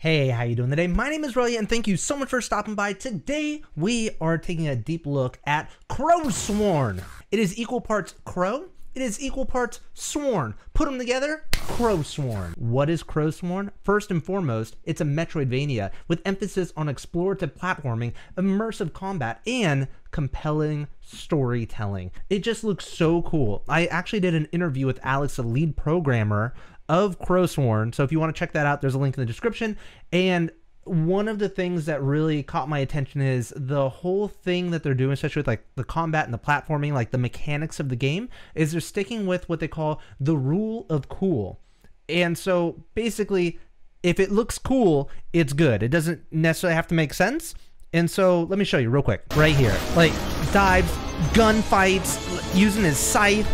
Hey, how you doing today? My name is Relia, and thank you so much for stopping by. Today, we are taking a deep look at Crow Sworn. It is equal parts Crow, it is equal parts Sworn. Put them together, Crow Sworn. What is Crow Sworn? First and foremost, it's a Metroidvania with emphasis on explorative platforming, immersive combat, and compelling storytelling. It just looks so cool. I actually did an interview with Alex, the lead programmer of Crowsworn. So if you want to check that out, there's a link in the description. And one of the things that really caught my attention is the whole thing that they're doing, especially with like the combat and the platforming, like the mechanics of the game, is they're sticking with what they call the rule of cool. And so basically, if it looks cool, it's good. It doesn't necessarily have to make sense. And so let me show you real quick, right here. Like dives, gunfights, using his scythe,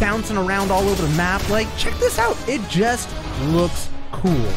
bouncing around all over the map. Like, check this out. It just looks cool.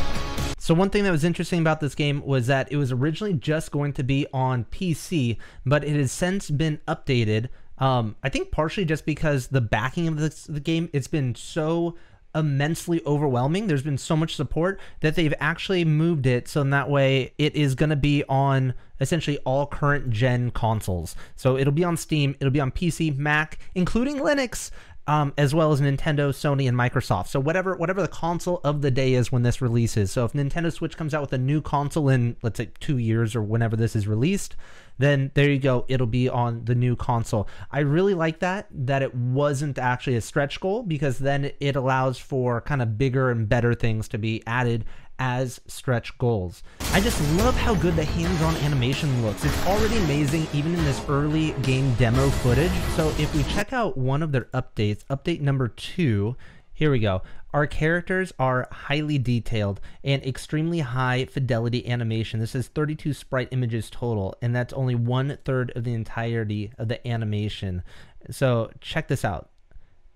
So one thing that was interesting about this game was that it was originally just going to be on PC, but it has since been updated. Um, I think partially just because the backing of this, the game, it's been so immensely overwhelming. There's been so much support that they've actually moved it so in that way it is going to be on essentially all current gen consoles. So it'll be on Steam, it'll be on PC, Mac, including Linux um, as well as Nintendo, Sony, and Microsoft. So whatever whatever the console of the day is when this releases. So if Nintendo Switch comes out with a new console in let's say two years or whenever this is released, then there you go. It'll be on the new console. I really like that that it wasn't actually a stretch goal because then it allows for kind of bigger and better things to be added as stretch goals. I just love how good the hand-drawn animation looks. It's already amazing even in this early game demo footage. So if we check out one of their updates, update number two, here we go. Our characters are highly detailed and extremely high fidelity animation. This is 32 sprite images total, and that's only one third of the entirety of the animation. So check this out.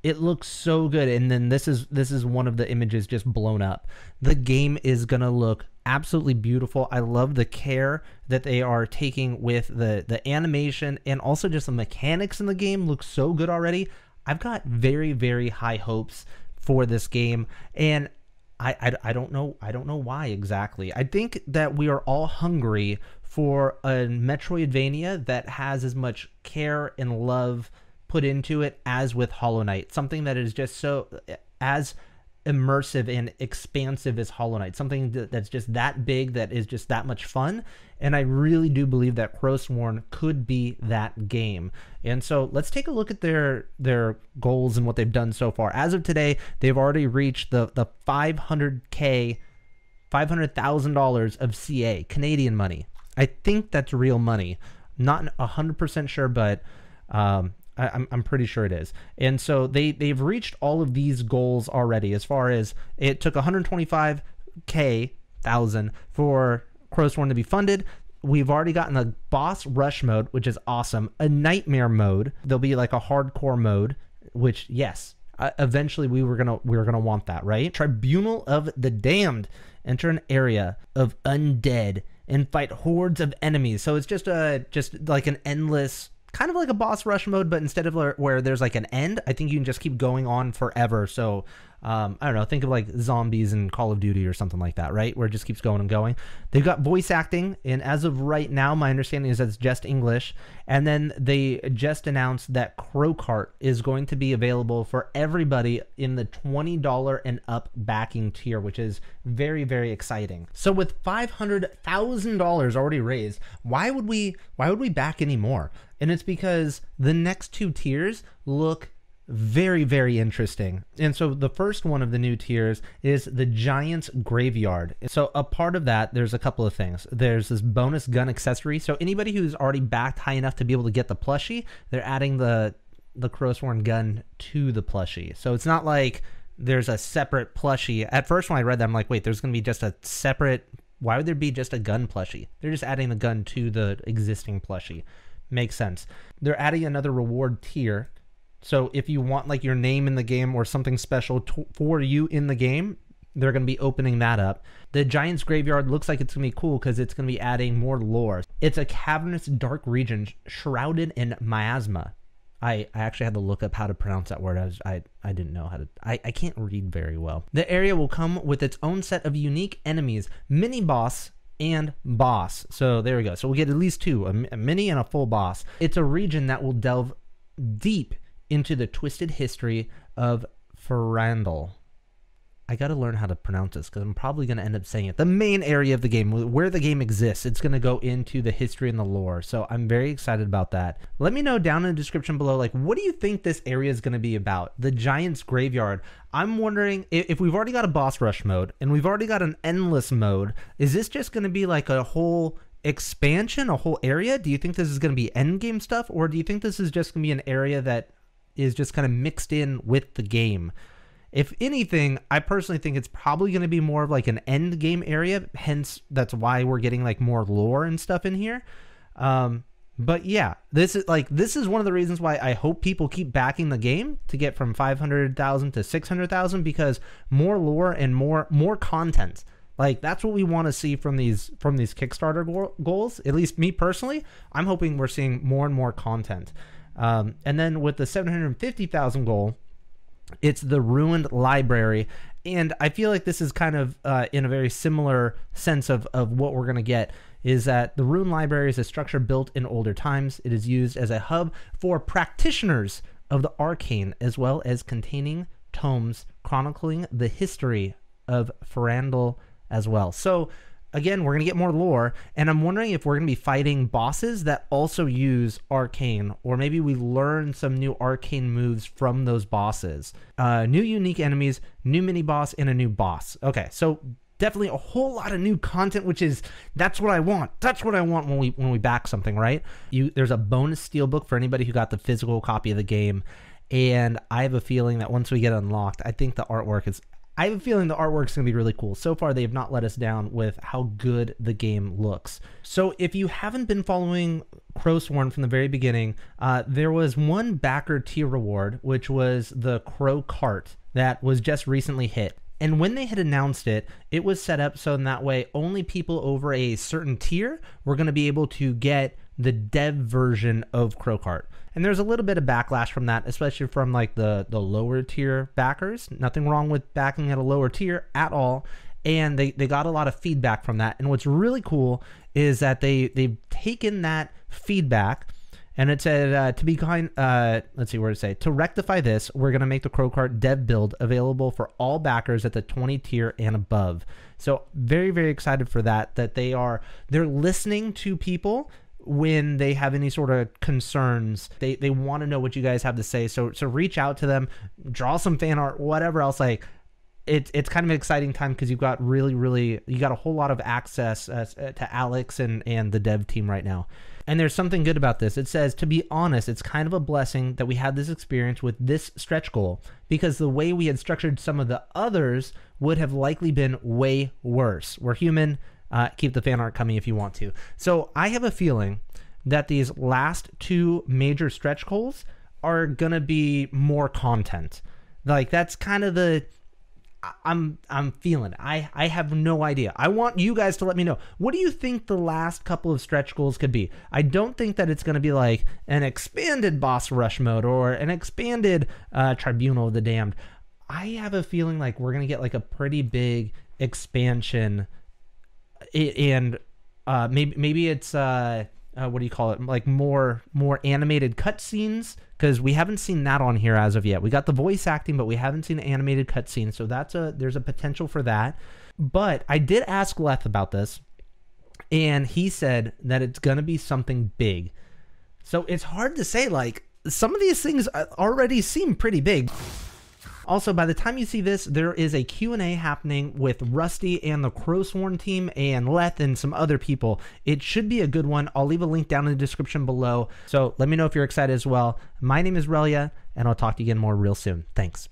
It looks so good. And then this is this is one of the images just blown up. The game is gonna look absolutely beautiful. I love the care that they are taking with the the animation and also just the mechanics in the game looks so good already. I've got very very high hopes for this game and I, I, I don't know I don't know why exactly. I think that we are all hungry for a Metroidvania that has as much care and love put into it as with Hollow Knight, something that is just so as immersive and expansive as Hollow Knight, something that's just that big that is just that much fun. And I really do believe that Crowsworn could be that game. And so let's take a look at their their goals and what they've done so far. As of today, they've already reached the the 500k, five hundred thousand dollars of CA Canadian money. I think that's real money. Not 100% sure, but um, I, am I'm pretty sure it is. And so they they've reached all of these goals already. As far as it took 125k thousand for Crowsworn to be funded. We've already gotten a boss rush mode, which is awesome. A nightmare mode. There'll be like a hardcore mode, which yes, uh, eventually we were gonna we were gonna want that, right? Tribunal of the Damned. Enter an area of undead and fight hordes of enemies. So it's just a just like an endless kind of like a boss rush mode, but instead of where there's like an end, I think you can just keep going on forever. So um, I don't know, think of like zombies in Call of Duty or something like that, right? Where it just keeps going and going. They've got voice acting, and as of right now, my understanding is that it's just English. And then they just announced that Crowcart is going to be available for everybody in the $20 and up backing tier, which is very, very exciting. So with $500,000 already raised, why would we why would we back anymore? And it's because the next two tiers look very, very interesting. And so the first one of the new tiers is the Giant's Graveyard. So a part of that, there's a couple of things. There's this bonus gun accessory. So anybody who's already backed high enough to be able to get the plushie, they're adding the the Crowsworn gun to the plushie. So it's not like there's a separate plushie. At first when I read that, I'm like, wait, there's gonna be just a separate why would there be just a gun plushie? They're just adding the gun to the existing plushie. Makes sense. They're adding another reward tier. So if you want like your name in the game or something special to- for you in the game, they're going to be opening that up. The Giant's Graveyard looks like it's going to be cool because it's going to be adding more lore. It's a cavernous dark region shrouded in miasma. I, I actually had to look up how to pronounce that word. I was I, I didn't know how to I, I can't read very well. The area will come with its own set of unique enemies, mini boss and boss. So there we go. So we'll get at least two, a, mini and a full boss. It's a region that will delve deep into the twisted history of Ferandal. I got to learn how to pronounce this because I'm probably going to end up saying it. The main area of the game, where the game exists, it's going to go into the history and the lore. So I'm very excited about that. Let me know down in the description below, like, what do you think this area is going to be about? The Giant's Graveyard. I'm wondering if, we've already got a boss rush mode and we've already got an endless mode, is this just going to be like a whole expansion, a whole area? Do you think this is going to be endgame stuff or do you think this is just going to be an area that is just kind of mixed in with the game? If anything, I personally think it's probably going to be more of like an end game area. Hence, that's why we're getting like more lore and stuff in here. Um, but yeah, this is like this is one of the reasons why I hope people keep backing the game to get from 500,000 to 600,000 because more lore and more more content. Like that's what we want to see from these from these Kickstarter go- goals. At least me personally, I'm hoping we're seeing more and more content. Um, and then with the 750,000 goal, it's the ruined library, and I feel like this is kind of uh, in a very similar sense of, of what we're going to get is that the Rune Library is a structure built in older times. It is used as a hub for practitioners of the arcane, as well as containing tomes chronicling the history of Ferandal as well. So again, we're going to get more lore. And I'm wondering if we're going to be fighting bosses that also use arcane, or maybe we learn some new arcane moves from those bosses. Uh, new unique enemies, new mini boss, and a new boss. Okay, so definitely a whole lot of new content which is that's what i want that's what i want when we when we back something right you there's a bonus steelbook for anybody who got the physical copy of the game and i have a feeling that once we get unlocked i think the artwork is I have a feeling the artwork's going to be really cool. So far, they have not let us down with how good the game looks. So, if you haven't been following Crowsworn from the very beginning, uh, there was one backer tier reward, which was the Crow Cart that was just recently hit. And when they had announced it, it was set up so in that way only people over a certain tier were going to be able to get the dev version of Crowcart. And there's a little bit of backlash from that, especially from like the the lower tier backers. Nothing wrong with backing at a lower tier at all. And they, they got a lot of feedback from that. And what's really cool is that they they've taken that feedback and it said uh, to be kind. Uh, let's see where to say to rectify this. We're gonna make the Crowcart dev build available for all backers at the 20 tier and above. So very very excited for that. That they are they're listening to people when they have any sort of concerns. They they want to know what you guys have to say. So so reach out to them, draw some fan art, whatever else. Like it's it's kind of an exciting time because you've got really really you got a whole lot of access uh, uh, to Alex and and the dev team right now. And there's something good about this. It says, to be honest, it's kind of a blessing that we had this experience with this stretch goal because the way we had structured some of the others would have likely been way worse. We're human, uh, keep the fan art coming if you want to. So I have a feeling that these last two major stretch goals are gonna be more content. Like that's kind of the I'm I'm feeling. It. I I have no idea. I want you guys to let me know. What do you think the last couple of stretch goals could be? I don't think that it's going to be like an expanded boss rush mode or an expanded uh, tribunal of the damned. I have a feeling like we're going to get like a pretty big expansion it, and uh, maybe maybe it's uh, uh, what do you call it? Like more more animated cutscenes because we haven't seen that on here as of yet. We got the voice acting, but we haven't seen animated cutscenes, so that's a there's a potential for that. But I did ask Leth about this, and he said that it's gonna be something big. So it's hard to say. Like some of these things uh, already seem pretty big. Also, by the time you see this, there is a Q&A happening with Rusty and the Crowsworn team and Leth and some other people. It should be a good one. I'll leave a link down in the description below. So let me know if you're excited as well. My name is Relia, and I'll talk to you again more real soon. Thanks.